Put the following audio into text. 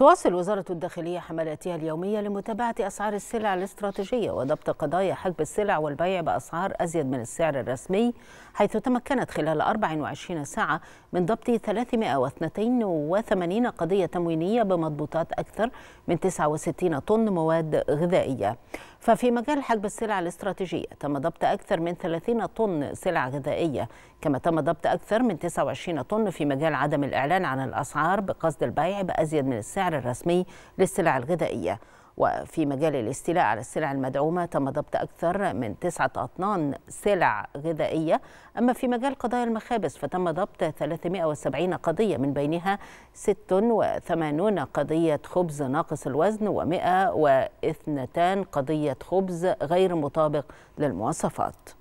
تواصل وزارة الداخلية حملاتها اليومية لمتابعة أسعار السلع الاستراتيجية وضبط قضايا حجب السلع والبيع بأسعار أزيد من السعر الرسمي حيث تمكنت خلال 24 ساعة من ضبط 382 قضية تموينية بمضبوطات أكثر من 69 طن مواد غذائية ففي مجال حجب السلع الاستراتيجية تم ضبط أكثر من 30 طن سلع غذائية كما تم ضبط أكثر من 29 طن في مجال عدم الإعلان عن الأسعار بقصد البيع بأزيد من السعر الرسمي للسلع الغذائية وفي مجال الاستيلاء على السلع المدعومة تم ضبط أكثر من تسعة أطنان سلع غذائية أما في مجال قضايا المخابز فتم ضبط 370 قضية من بينها 86 قضية خبز ناقص الوزن و102 قضية خبز غير مطابق للمواصفات